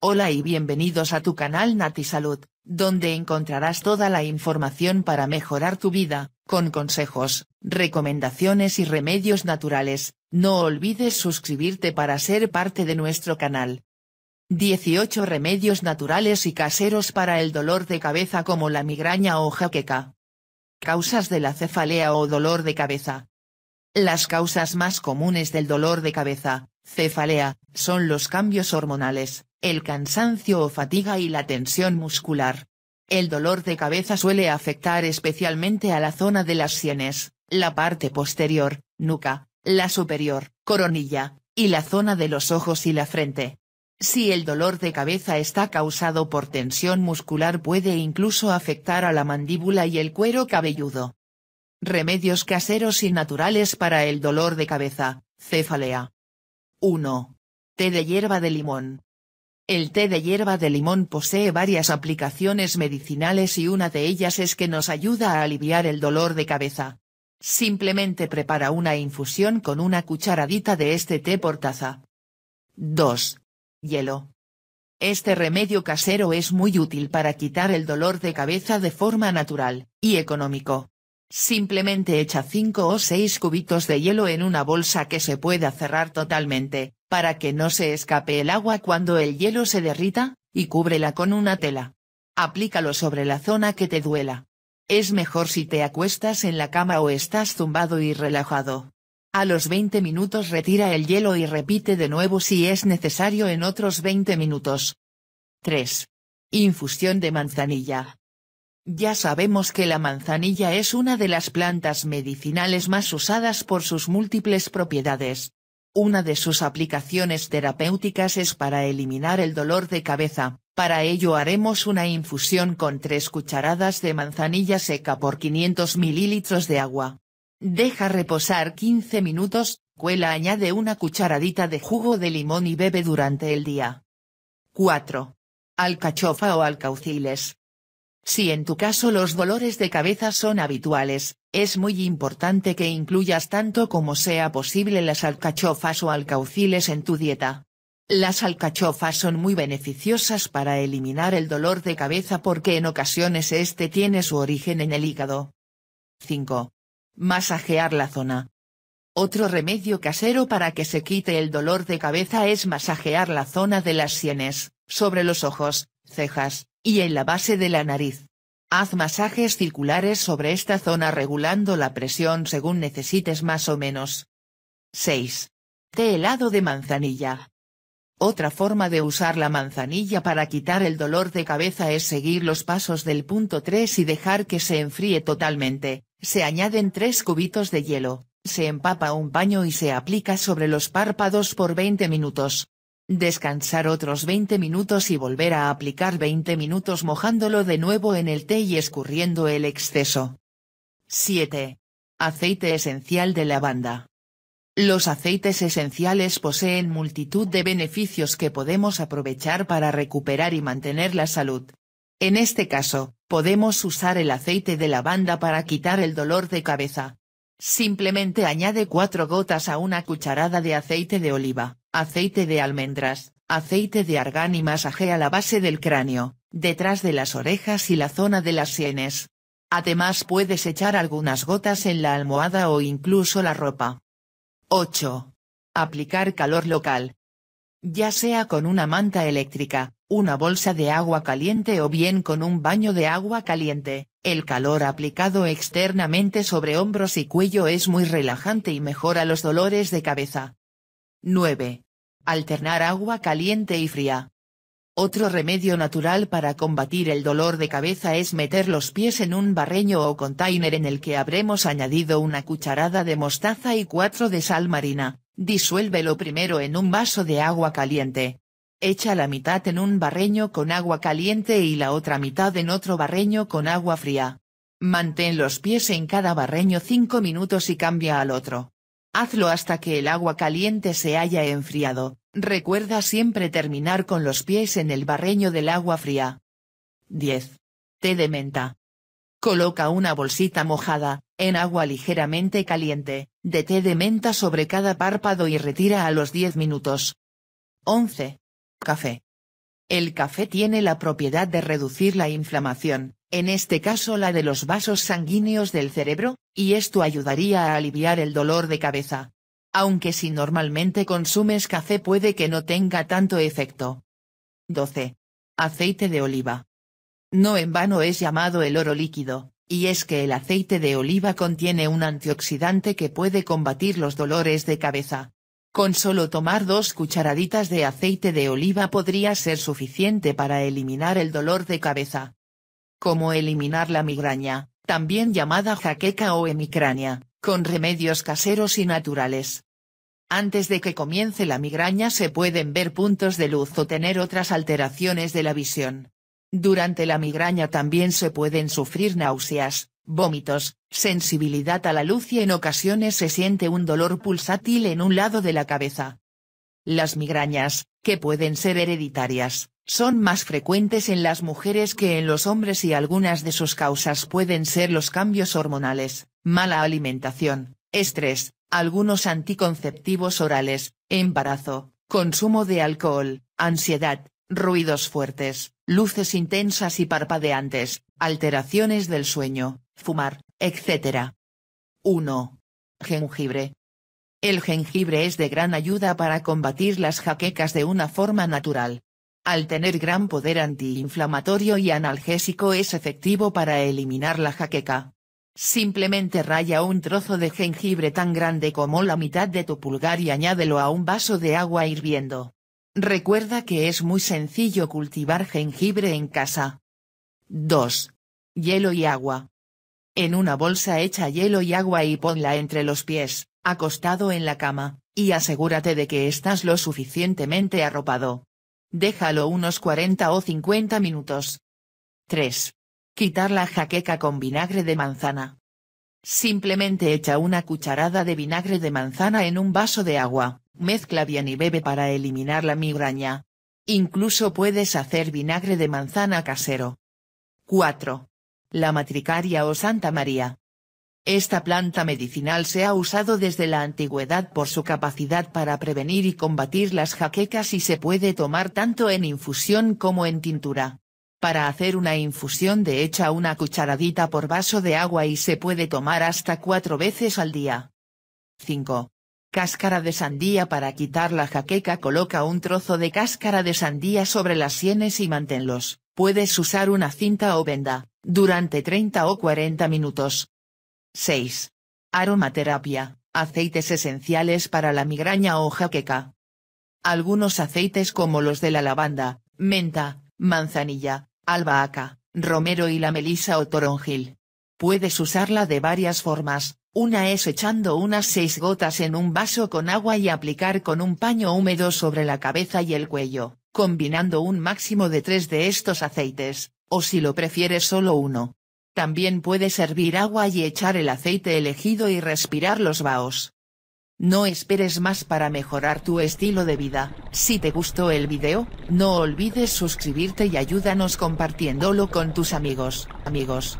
Hola y bienvenidos a tu canal Nati Salud, donde encontrarás toda la información para mejorar tu vida, con consejos, recomendaciones y remedios naturales. No olvides suscribirte para ser parte de nuestro canal. 18 remedios naturales y caseros para el dolor de cabeza como la migraña o jaqueca. Causas de la cefalea o dolor de cabeza. Las causas más comunes del dolor de cabeza, cefalea, son los cambios hormonales, el cansancio o fatiga y la tensión muscular. El dolor de cabeza suele afectar especialmente a la zona de las sienes, la parte posterior, nuca, la superior, coronilla, y la zona de los ojos y la frente. Si el dolor de cabeza está causado por tensión muscular puede incluso afectar a la mandíbula y el cuero cabelludo. Remedios caseros y naturales para el dolor de cabeza, cefalea. 1. Té de hierba de limón. El té de hierba de limón posee varias aplicaciones medicinales y una de ellas es que nos ayuda a aliviar el dolor de cabeza. Simplemente prepara una infusión con una cucharadita de este té por taza. 2. Hielo. Este remedio casero es muy útil para quitar el dolor de cabeza de forma natural, y económico. Simplemente echa 5 o 6 cubitos de hielo en una bolsa que se pueda cerrar totalmente, para que no se escape el agua cuando el hielo se derrita, y cúbrela con una tela. Aplícalo sobre la zona que te duela. Es mejor si te acuestas en la cama o estás zumbado y relajado. A los 20 minutos retira el hielo y repite de nuevo si es necesario en otros 20 minutos. 3. Infusión de manzanilla. Ya sabemos que la manzanilla es una de las plantas medicinales más usadas por sus múltiples propiedades. Una de sus aplicaciones terapéuticas es para eliminar el dolor de cabeza, para ello haremos una infusión con 3 cucharadas de manzanilla seca por 500 mililitros de agua. Deja reposar 15 minutos, cuela añade una cucharadita de jugo de limón y bebe durante el día. 4. Alcachofa o alcauciles. Si en tu caso los dolores de cabeza son habituales, es muy importante que incluyas tanto como sea posible las alcachofas o alcauciles en tu dieta. Las alcachofas son muy beneficiosas para eliminar el dolor de cabeza porque en ocasiones este tiene su origen en el hígado. 5. Masajear la zona. Otro remedio casero para que se quite el dolor de cabeza es masajear la zona de las sienes, sobre los ojos, cejas, y en la base de la nariz. Haz masajes circulares sobre esta zona regulando la presión según necesites más o menos. 6. Té helado de manzanilla. Otra forma de usar la manzanilla para quitar el dolor de cabeza es seguir los pasos del punto 3 y dejar que se enfríe totalmente, se añaden 3 cubitos de hielo, se empapa un paño y se aplica sobre los párpados por 20 minutos descansar otros 20 minutos y volver a aplicar 20 minutos mojándolo de nuevo en el té y escurriendo el exceso. 7. Aceite esencial de lavanda. Los aceites esenciales poseen multitud de beneficios que podemos aprovechar para recuperar y mantener la salud. En este caso, podemos usar el aceite de lavanda para quitar el dolor de cabeza, Simplemente añade cuatro gotas a una cucharada de aceite de oliva, aceite de almendras, aceite de argán y masajea la base del cráneo, detrás de las orejas y la zona de las sienes. Además puedes echar algunas gotas en la almohada o incluso la ropa. 8. Aplicar calor local. Ya sea con una manta eléctrica, una bolsa de agua caliente o bien con un baño de agua caliente, el calor aplicado externamente sobre hombros y cuello es muy relajante y mejora los dolores de cabeza. 9. Alternar agua caliente y fría. Otro remedio natural para combatir el dolor de cabeza es meter los pies en un barreño o container en el que habremos añadido una cucharada de mostaza y cuatro de sal marina, disuélvelo primero en un vaso de agua caliente, Echa la mitad en un barreño con agua caliente y la otra mitad en otro barreño con agua fría. Mantén los pies en cada barreño 5 minutos y cambia al otro. Hazlo hasta que el agua caliente se haya enfriado, recuerda siempre terminar con los pies en el barreño del agua fría. 10. Té de menta. Coloca una bolsita mojada, en agua ligeramente caliente, de té de menta sobre cada párpado y retira a los 10 minutos. 11. Café. El café tiene la propiedad de reducir la inflamación, en este caso la de los vasos sanguíneos del cerebro, y esto ayudaría a aliviar el dolor de cabeza. Aunque si normalmente consumes café puede que no tenga tanto efecto. 12. Aceite de oliva. No en vano es llamado el oro líquido, y es que el aceite de oliva contiene un antioxidante que puede combatir los dolores de cabeza. Con solo tomar dos cucharaditas de aceite de oliva podría ser suficiente para eliminar el dolor de cabeza. Cómo eliminar la migraña, también llamada jaqueca o hemicrania, con remedios caseros y naturales. Antes de que comience la migraña se pueden ver puntos de luz o tener otras alteraciones de la visión. Durante la migraña también se pueden sufrir náuseas, vómitos, sensibilidad a la luz y en ocasiones se siente un dolor pulsátil en un lado de la cabeza. Las migrañas, que pueden ser hereditarias, son más frecuentes en las mujeres que en los hombres y algunas de sus causas pueden ser los cambios hormonales, mala alimentación, estrés, algunos anticonceptivos orales, embarazo, consumo de alcohol, ansiedad, ruidos fuertes, luces intensas y parpadeantes, alteraciones del sueño, fumar, etc. 1. Jengibre. El jengibre es de gran ayuda para combatir las jaquecas de una forma natural. Al tener gran poder antiinflamatorio y analgésico es efectivo para eliminar la jaqueca. Simplemente raya un trozo de jengibre tan grande como la mitad de tu pulgar y añádelo a un vaso de agua hirviendo. Recuerda que es muy sencillo cultivar jengibre en casa. 2. Hielo y agua en una bolsa echa hielo y agua y ponla entre los pies, acostado en la cama, y asegúrate de que estás lo suficientemente arropado. Déjalo unos 40 o 50 minutos. 3. Quitar la jaqueca con vinagre de manzana. Simplemente echa una cucharada de vinagre de manzana en un vaso de agua, mezcla bien y bebe para eliminar la migraña. Incluso puedes hacer vinagre de manzana casero. 4 la matricaria o Santa María. Esta planta medicinal se ha usado desde la antigüedad por su capacidad para prevenir y combatir las jaquecas y se puede tomar tanto en infusión como en tintura. Para hacer una infusión de hecha una cucharadita por vaso de agua y se puede tomar hasta cuatro veces al día. 5. Cáscara de sandía Para quitar la jaqueca coloca un trozo de cáscara de sandía sobre las sienes y manténlos, Puedes usar una cinta o venda, durante 30 o 40 minutos. 6. Aromaterapia, aceites esenciales para la migraña o jaqueca. Algunos aceites como los de la lavanda, menta, manzanilla, albahaca, romero y la melisa o toronjil. Puedes usarla de varias formas, una es echando unas 6 gotas en un vaso con agua y aplicar con un paño húmedo sobre la cabeza y el cuello combinando un máximo de tres de estos aceites, o si lo prefieres solo uno. También puede servir agua y echar el aceite elegido y respirar los vaos. No esperes más para mejorar tu estilo de vida, si te gustó el video, no olvides suscribirte y ayúdanos compartiéndolo con tus amigos, amigos.